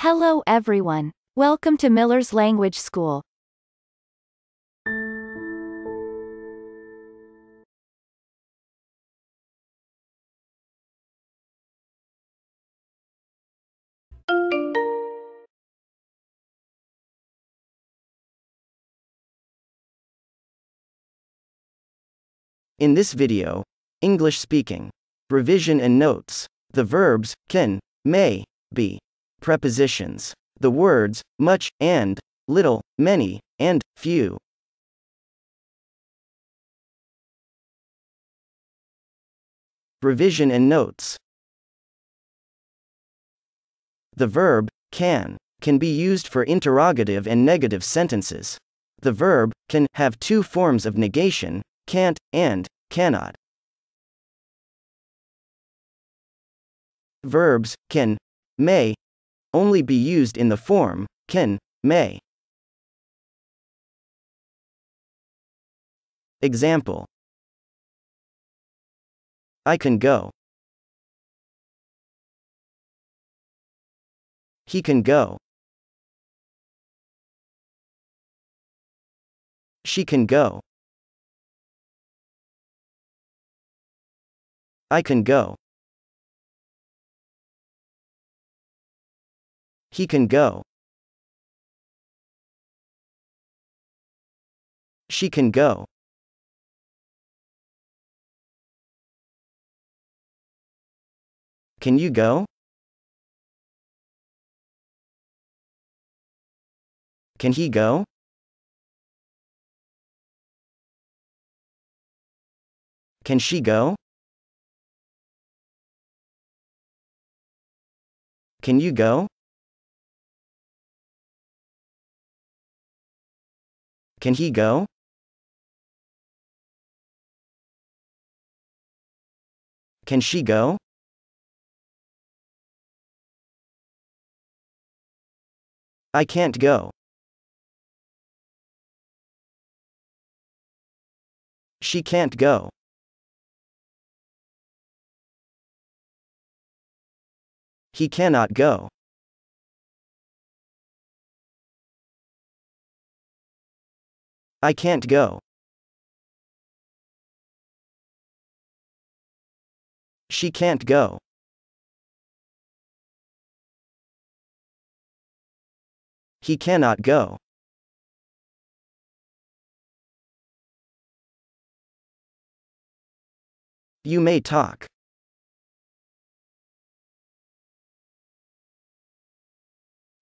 Hello everyone. Welcome to Miller's Language School. In this video, English speaking, revision and notes, the verbs can, may, be. Prepositions. The words, much, and, little, many, and, few. Revision and notes. The verb, can, can be used for interrogative and negative sentences. The verb, can, have two forms of negation, can't, and, cannot. Verbs, can, may, only be used in the form can, may. Example I can go. He can go. She can go. I can go. He can go. She can go. Can you go? Can he go? Can she go? Can you go? Can he go? Can she go? I can't go. She can't go. He cannot go. I can't go. She can't go. He cannot go. You may talk.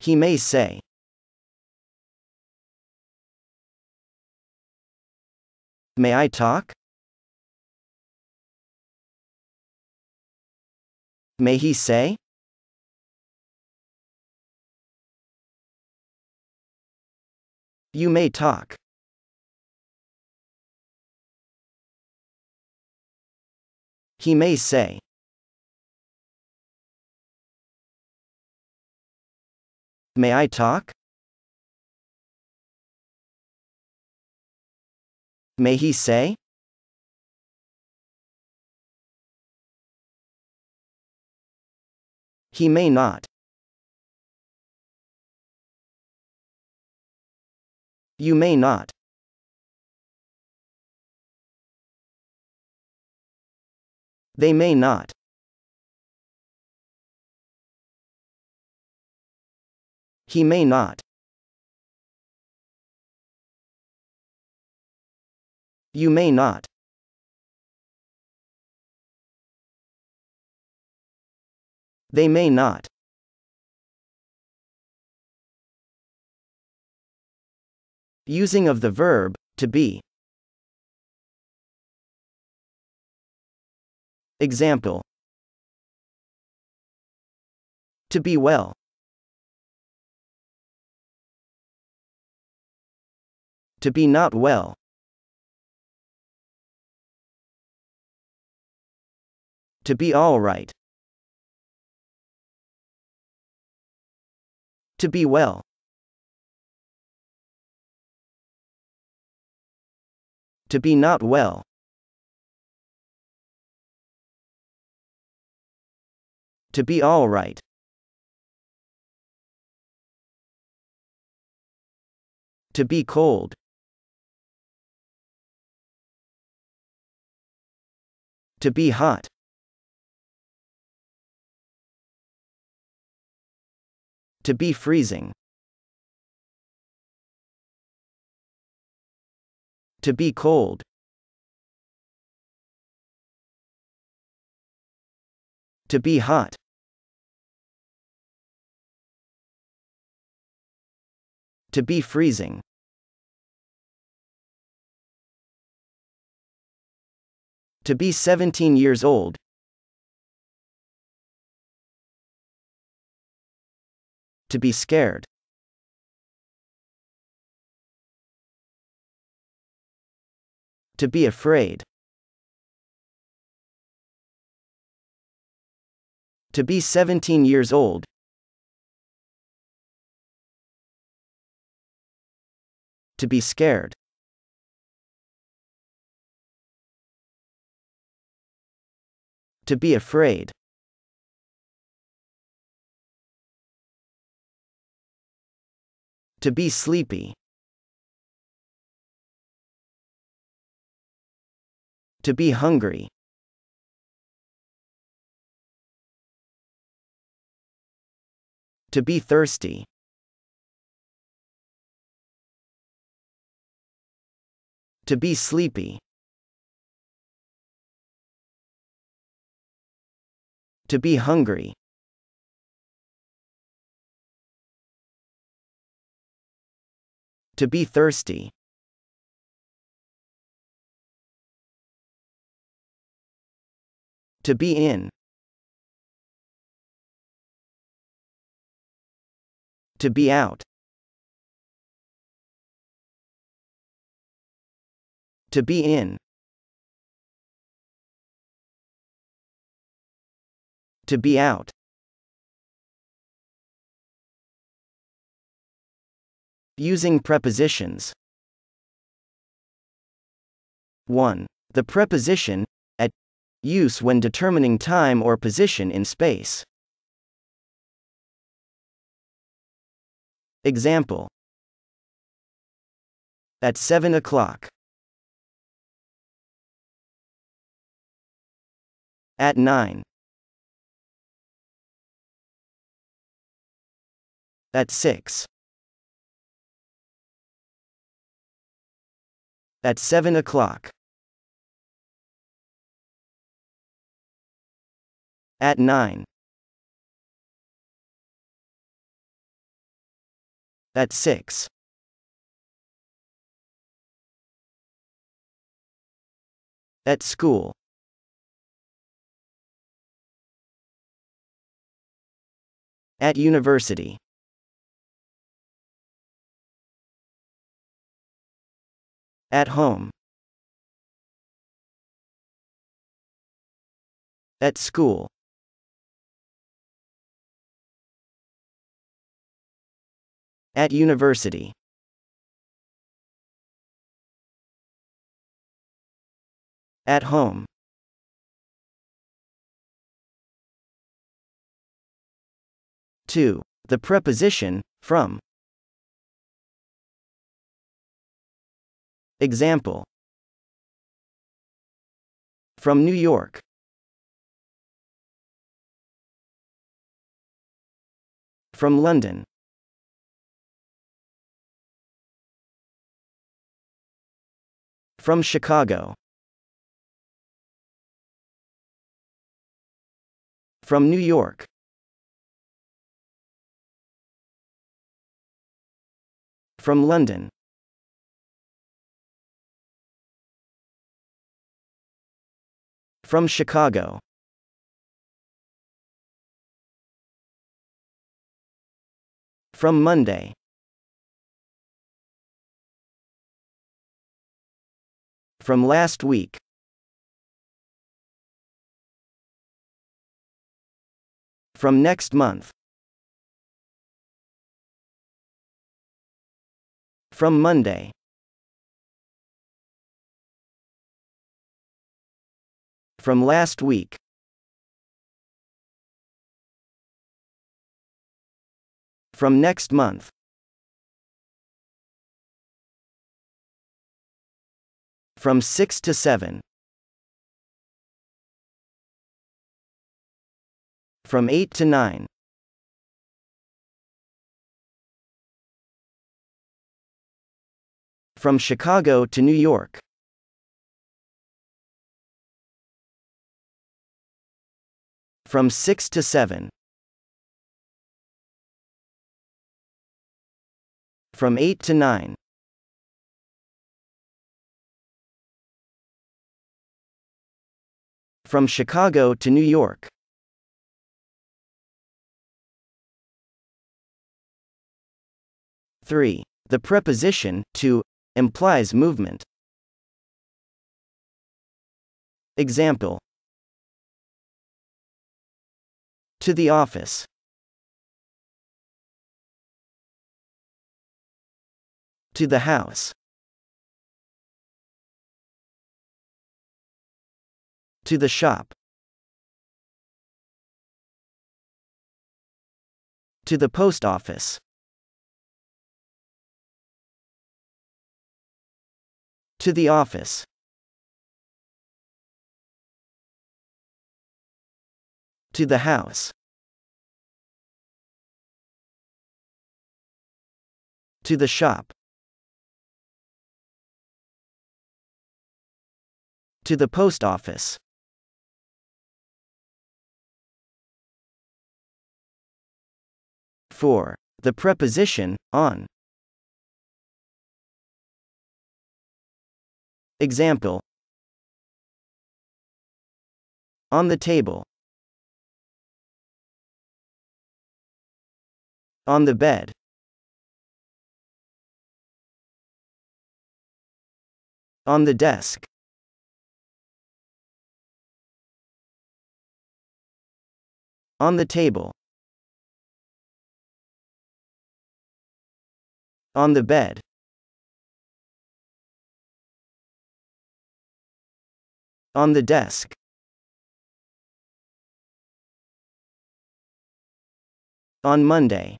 He may say. May I talk? May he say? You may talk. He may say. May I talk? May he say? He may not. You may not. They may not. He may not. You may not. They may not. Using of the verb, to be. Example To be well. To be not well. to be all right. To be well. To be not well. To be all right. To be cold. To be hot. to be freezing. To be cold. To be hot. To be freezing. To be 17 years old, to be scared. To be afraid. To be 17 years old. To be scared. To be afraid. To be sleepy. To be hungry. To be thirsty. To be sleepy. To be hungry. To be thirsty. To be in. To be out. To be in. To be out. Using prepositions. 1. The preposition at use when determining time or position in space. Example At 7 o'clock. At 9. At 6. At 7 o'clock. At 9. At 6. At school. At university. At home. At school. At university. At home. Two. The preposition, from, Example From New York. From London. From Chicago. From New York. From London. From Chicago. From Monday. From last week. From next month. From Monday. from last week. From next month. From 6 to 7. From 8 to 9. From Chicago to New York. From 6 to 7. From 8 to 9. From Chicago to New York. Three. The preposition to implies movement. Example To the office. To the house. To the shop. To the post office. To the office. To the house. To the shop. To the post office. For The preposition, on. Example On the table. On the bed. On the desk. On the table. On the bed. On the desk. On Monday.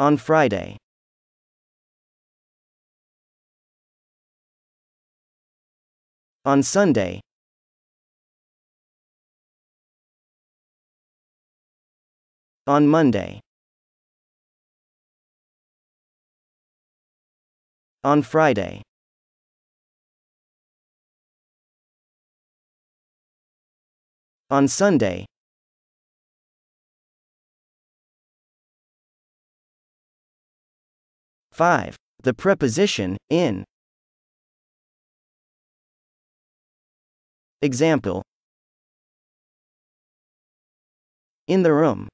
On Friday. On Sunday, On Monday. On Friday. On Sunday. Five. The preposition, in, Example In the room.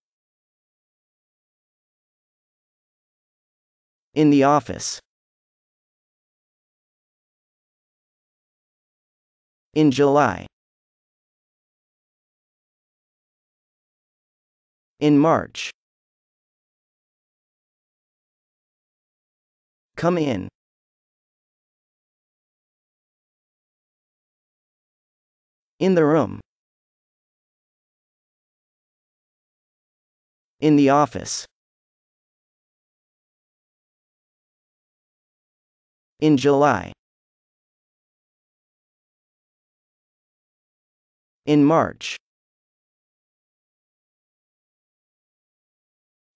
In the office. In July. In March. Come in. In the room. In the office. In July. In March.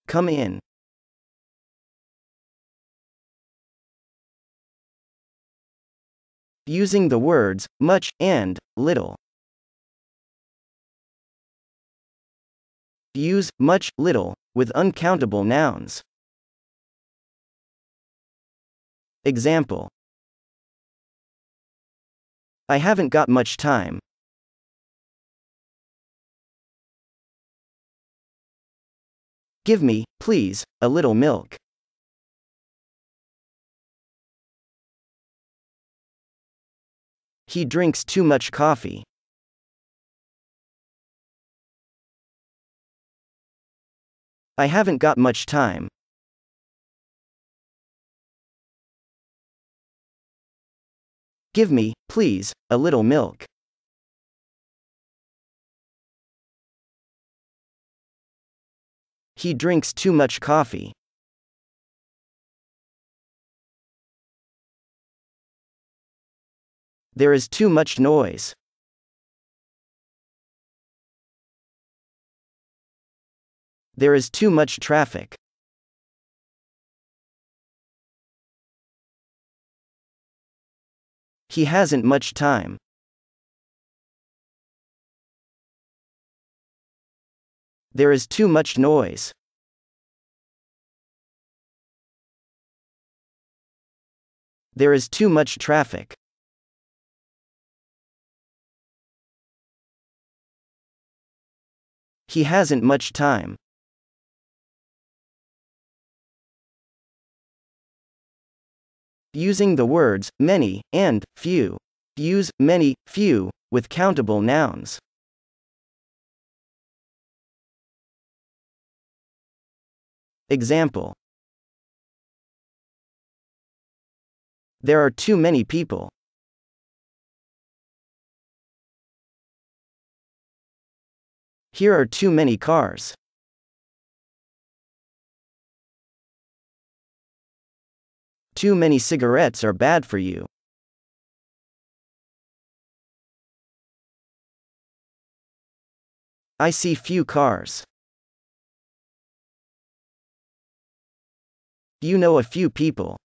Come in. Using the words much and little. use much, little, with uncountable nouns. Example I haven't got much time. Give me, please, a little milk. He drinks too much coffee. I haven't got much time. Give me, please, a little milk. He drinks too much coffee. There is too much noise. There is too much traffic. He hasn't much time. There is too much noise. There is too much traffic. He hasn't much time. using the words many and few. Use many, few, with countable nouns. Example There are too many people. Here are too many cars. Too many cigarettes are bad for you. I see few cars. You know a few people.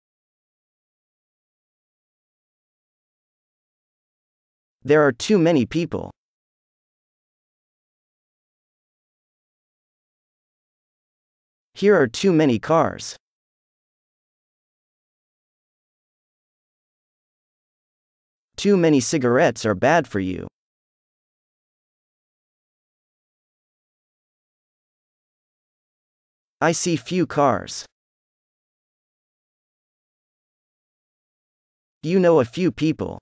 There are too many people. Here are too many cars. Too many cigarettes are bad for you. I see few cars. You know a few people.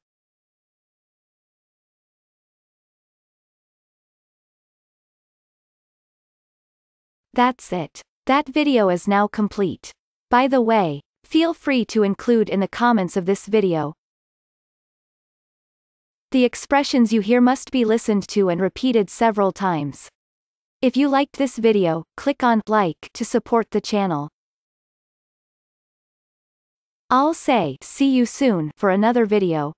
That's it. That video is now complete. By the way, feel free to include in the comments of this video, the expressions you hear must be listened to and repeated several times. If you liked this video, click on like to support the channel. I'll say see you soon for another video.